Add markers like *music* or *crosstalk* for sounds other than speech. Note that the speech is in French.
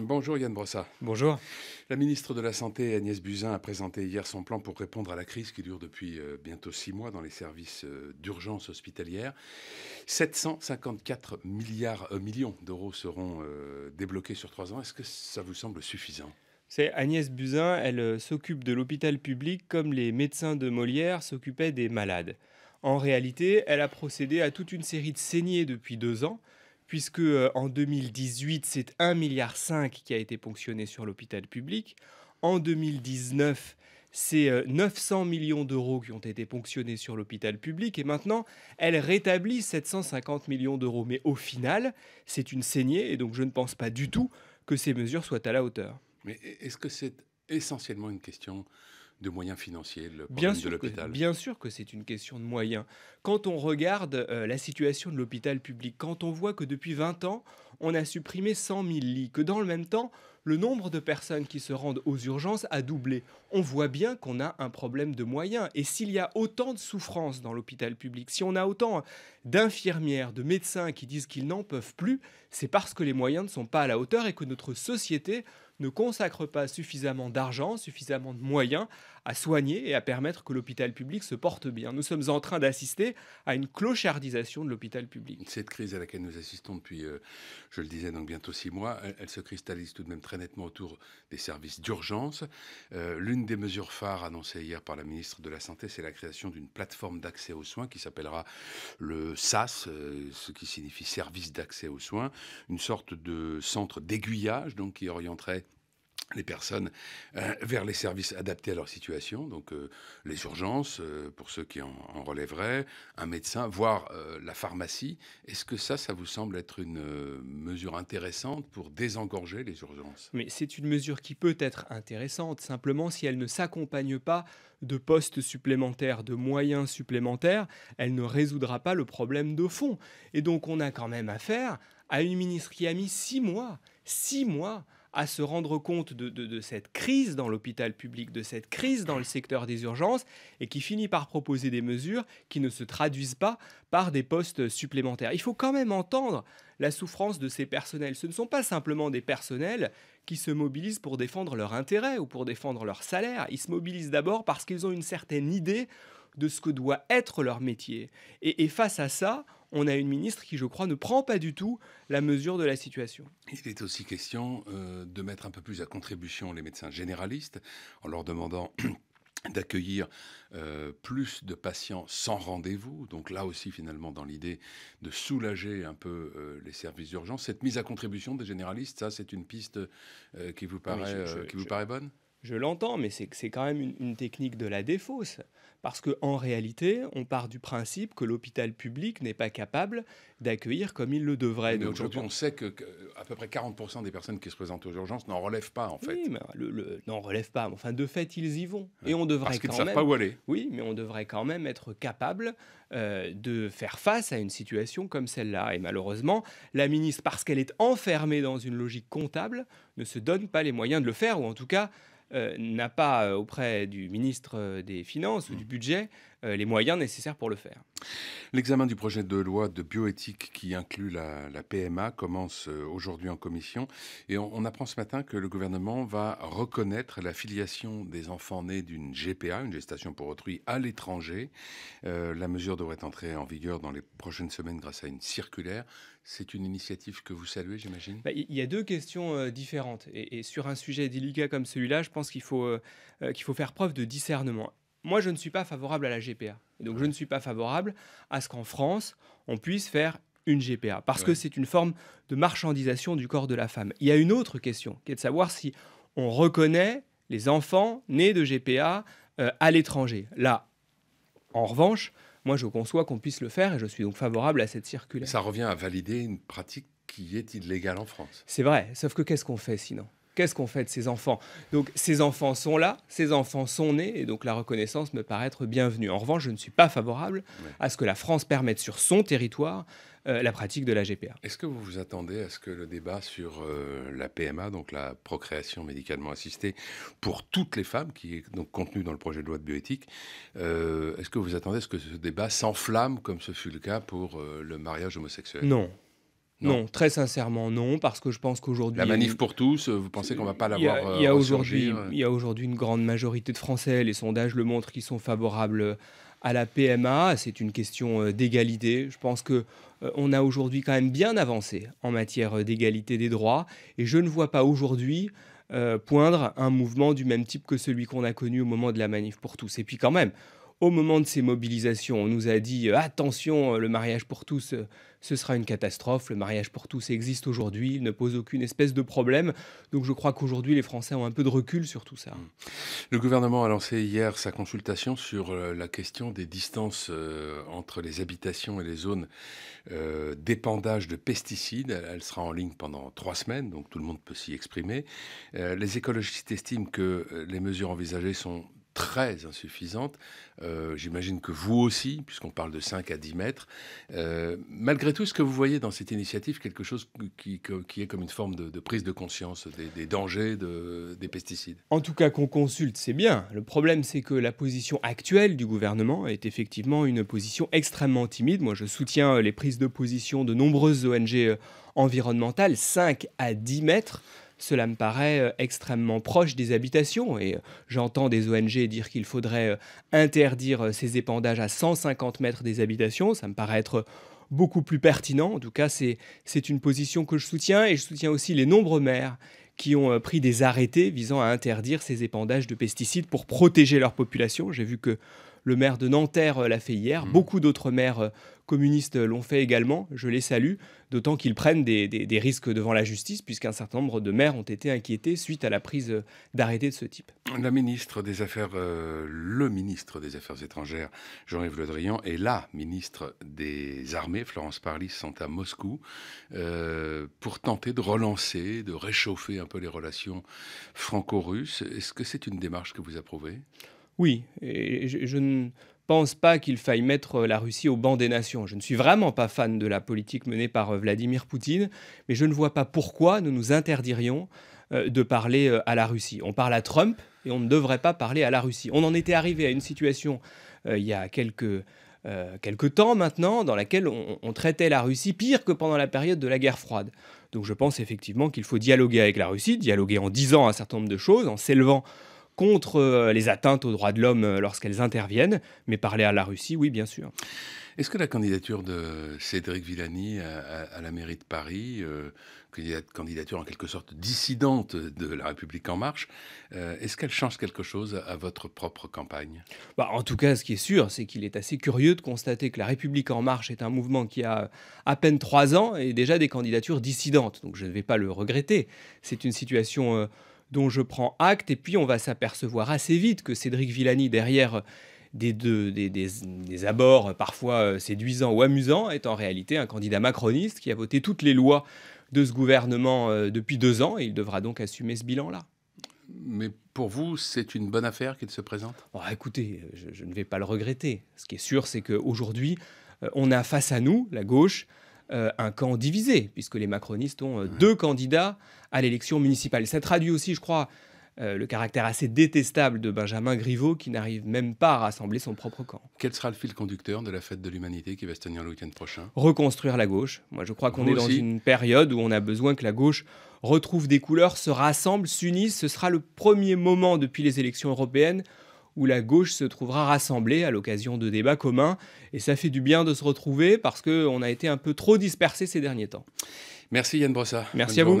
Bonjour Yann Brossa. Bonjour. La ministre de la Santé Agnès Buzyn a présenté hier son plan pour répondre à la crise qui dure depuis euh, bientôt six mois dans les services euh, d'urgence hospitalière. 754 milliards, euh, millions d'euros seront débloqués sur trois ans. Est-ce que ça vous semble suffisant c'est Agnès Buzyn, elle s'occupe de l'hôpital public comme les médecins de Molière s'occupaient des malades. En réalité, elle a procédé à toute une série de saignées depuis deux ans, puisque euh, en 2018, c'est 1,5 milliard qui a été ponctionné sur l'hôpital public. En 2019, c'est 900 euh, millions d'euros qui ont été ponctionnés sur l'hôpital public et maintenant, elle rétablit 750 millions d'euros. Mais au final, c'est une saignée et donc je ne pense pas du tout que ces mesures soient à la hauteur. Mais est-ce que c'est essentiellement une question de moyens financiers, bien sûr de l'hôpital. Bien sûr que c'est une question de moyens. Quand on regarde euh, la situation de l'hôpital public, quand on voit que depuis 20 ans, on a supprimé 100 000 lits, que dans le même temps, le nombre de personnes qui se rendent aux urgences a doublé. On voit bien qu'on a un problème de moyens. Et s'il y a autant de souffrances dans l'hôpital public, si on a autant d'infirmières, de médecins qui disent qu'ils n'en peuvent plus, c'est parce que les moyens ne sont pas à la hauteur et que notre société ne consacre pas suffisamment d'argent, suffisamment de moyens à soigner et à permettre que l'hôpital public se porte bien. Nous sommes en train d'assister à une clochardisation de l'hôpital public. Cette crise à laquelle nous assistons depuis, euh, je le disais, donc bientôt six mois, elle, se cristallise tout de même très nettement autour des services d'urgence. Euh, l'une des mesures phares annoncées hier par la ministre de la Santé, c'est la création d'une plateforme d'accès aux soins qui s'appellera le SAS, euh, ce qui signifie service d'accès aux soins, une sorte de centre d'aiguillage donc qui orienterait les personnes euh, vers les services adaptés à leur situation, donc euh, les urgences euh, pour ceux qui en, en, relèveraient, un médecin, voire la pharmacie. Est-ce que ça, ça vous semble être une mesure intéressante pour désengorger les urgences Mais c'est une mesure qui peut être intéressante, simplement si elle ne s'accompagne pas de postes supplémentaires, de moyens supplémentaires, elle ne résoudra pas le problème de fond. Et donc on a quand même affaire à une ministre qui a mis six mois, six mois à se rendre compte de, cette crise dans l'hôpital public, de cette crise dans le secteur des urgences, et qui finit par proposer des mesures qui ne se traduisent pas par des postes supplémentaires. Il faut quand même entendre la souffrance de ces personnels. Ce ne sont pas simplement des personnels qui se mobilisent pour défendre leur intérêt ou pour défendre leur salaire. Ils se mobilisent d'abord parce qu'ils ont une certaine idée de ce que doit être leur métier. et face à ça, on a une ministre qui, je crois, ne prend pas du tout la mesure de la situation. Il est aussi question euh, de mettre un peu plus à contribution les médecins généralistes en leur demandant *clears throat* d'accueillir euh, plus de patients sans rendez-vous, donc là aussi finalement dans l'idée de soulager un peu euh, les services d'urgence, cette mise à contribution des généralistes, ça c'est une piste qui vous paraît, qui vous paraît bonne je l'entends, mais c'est quand même une, technique de la défausse. Parce qu'en réalité, on part du principe que l'hôpital public n'est pas capable d'accueillir comme il le devrait. Mais aujourd'hui, on sait que, à peu près 40% des personnes qui se présentent aux urgences n'en relèvent pas, en fait. Oui, mais le, n'en relèvent pas. Enfin, de fait, ils y vont. Et on devrait Parce qu'ils ne savent pas où aller. Oui, mais on devrait quand même être capable euh, de faire face à une situation comme celle-là. Et malheureusement, la ministre, parce qu'elle est enfermée dans une logique comptable, ne se donne pas les moyens de le faire, ou en tout cas euh, n'a pas euh, auprès du ministre euh, des Finances ou mm. du Budget euh, les moyens nécessaires pour le faire. L'examen du projet de loi de bioéthique qui inclut la, PMA commence euh, aujourd'hui en commission et on, apprend ce matin que le gouvernement va reconnaître la filiation des enfants nés d'une GPA, une gestation pour autrui, à l'étranger. Euh, la mesure devrait entrer en vigueur dans les prochaines semaines grâce à une circulaire. C'est une initiative que vous saluez, j'imagine bah, Il y a deux questions différentes. Et, sur un sujet délicat comme celui-là, je pense qu'il faut, qu'il faut faire preuve de discernement. Moi, je ne suis pas favorable à la GPA. donc, je ne suis pas favorable à ce qu'en France, on puisse faire une GPA, parce que c'est une forme de marchandisation du corps de la femme. Il y a une autre question, qui est de savoir si on reconnaît les enfants nés de GPA euh, à l'étranger. Là, en revanche, moi, je conçois qu'on puisse le faire et je suis donc favorable à cette circulaire. Ça revient à valider une pratique qui est illégale en France. C'est vrai, sauf que qu'est-ce qu'on fait sinon qu'est-ce qu'on fait de ces enfants Donc ces enfants sont là, ces enfants sont nés, et donc la reconnaissance me paraît être bienvenue. En revanche, je ne suis pas favorable à ce que la France permette sur son territoire euh, la pratique de la GPA. Est-ce que vous vous attendez à ce que le débat sur euh, la PMA, donc la procréation médicalement assistée, pour toutes les femmes, qui est donc contenu dans le projet de loi de bioéthique, euh, est-ce que vous attendez à ce que ce débat s'enflamme comme ce fut le cas pour le mariage homosexuel Non, non. très sincèrement, non, parce que je pense qu'aujourd'hui. La manif pour tous, euh, vous pensez qu'on va pas l'avoir. Euh, il y a, aujourd'hui une grande majorité de Français, les sondages le montrent, qui sont favorables à la PMA. C'est une question euh, d'égalité. Je pense que on a aujourd'hui quand même bien avancé en matière d'égalité des droits, et je ne vois pas aujourd'hui. poindre un mouvement du même type que celui qu'on a connu au moment de la manif pour tous. Et puis quand même, au moment de ces mobilisations, on nous a dit euh, attention, euh, le mariage pour tous, euh, ce sera une catastrophe. Le mariage pour tous existe aujourd'hui, il ne pose aucune espèce de problème. Donc je crois qu'aujourd'hui, les Français ont un peu de recul sur tout ça. Mmh. Le gouvernement a lancé hier sa consultation sur la question des distances entre les habitations et les zones d'épandage de pesticides. Elle sera en ligne pendant trois semaines, donc tout le monde peut s'y exprimer. Les écologistes estiment que les mesures envisagées sont très insuffisante. Euh, j'imagine que vous aussi, puisqu'on parle de 5 à 10 mètres. Euh, malgré tout, est-ce que vous voyez dans cette initiative quelque chose qui, est comme une forme de, prise de conscience des, dangers des pesticides En tout cas, qu'on consulte, c'est bien. Le problème, c'est que la position actuelle du gouvernement est effectivement une position extrêmement timide. Moi, je soutiens euh, les prises de position de nombreuses ONG environnementales, 5 à 10 mètres. Cela me paraît euh, extrêmement proche des habitations et euh, j'entends des ONG dire qu'il faudrait euh, interdire ces épandages à 150 mètres des habitations. Ça me paraît être beaucoup plus pertinent. En tout cas, c'est une position que je soutiens et je soutiens aussi les nombreux maires qui ont pris des arrêtés visant à interdire ces épandages de pesticides pour protéger leur population. J'ai vu que le maire de Nanterre euh, l'a fait hier. Mmh. Beaucoup d'autres maires euh, communistes euh, l'ont fait également. Je les salue, d'autant qu'ils prennent des, risques devant la justice, puisqu'un certain nombre de maires ont été inquiétés suite à la prise d'arrêtés de ce type. La ministre des Affaires, le ministre des Affaires étrangères, Jean-Yves Le Drian, et la ministre des Armées, Florence Parly, sont à Moscou pour tenter de relancer, de réchauffer un peu les relations franco-russes. Est-ce que c'est une démarche que vous approuvez oui, et je, ne pense pas qu'il faille mettre euh, la Russie au banc des nations. Je ne suis vraiment pas fan de la politique menée par euh, Vladimir Poutine, mais je ne vois pas pourquoi nous nous interdirions euh, de parler à la Russie. On parle à Trump et on ne devrait pas parler à la Russie. On en était arrivé à une situation il y a quelques, temps maintenant dans laquelle on traitait la Russie pire que pendant la période de la guerre froide. Donc je pense effectivement qu'il faut dialoguer avec la Russie, dialoguer en disant un certain nombre de choses, en s'élevant contre euh, les atteintes aux droits de l'homme euh, lorsqu'elles interviennent, mais parler à la Russie, oui, bien sûr. Est-ce que la candidature de Cédric Villani à, la mairie de Paris, euh, candidature en quelque sorte dissidente de La République en marche, euh, est-ce qu'elle change quelque chose à, votre propre campagne bah, En tout cas, ce qui est sûr, c'est qu'il est assez curieux de constater que La République en marche est un mouvement qui a à peine trois ans et déjà des candidatures dissidentes. Donc je ne vais pas le regretter. C'est une situation dont je prends acte, et puis on va s'apercevoir assez vite que Cédric Villani, derrière des, abords parfois euh, séduisants ou amusants, est en réalité un candidat macroniste qui a voté toutes les lois de ce gouvernement euh, depuis deux ans, et il devra donc assumer ce bilan-là. Mais pour vous, c'est une bonne affaire qu'il se présente oh, Écoutez, je, ne vais pas le regretter. Ce qui est sûr, c'est qu'aujourd'hui, euh, on a face à nous, la gauche, euh, un camp divisé, puisque les macronistes ont euh, deux candidats à l'élection municipale. Ça traduit aussi, je crois, euh, le caractère assez détestable de Benjamin Griveaux qui n'arrive même pas à rassembler son propre camp. Quel sera le fil conducteur de la fête de l'humanité qui va se tenir le week-end prochain Reconstruire la gauche. Moi, je crois qu'on est dans une période où on a besoin que la gauche retrouve des couleurs, se rassemble, s'unisse. Ce sera le premier moment depuis les élections européennes où la gauche se trouvera rassemblée à l'occasion de débats communs. Et ça fait du bien de se retrouver parce qu'on a été un peu trop dispersés ces derniers temps. Merci Yann Brossa. Merci à vous.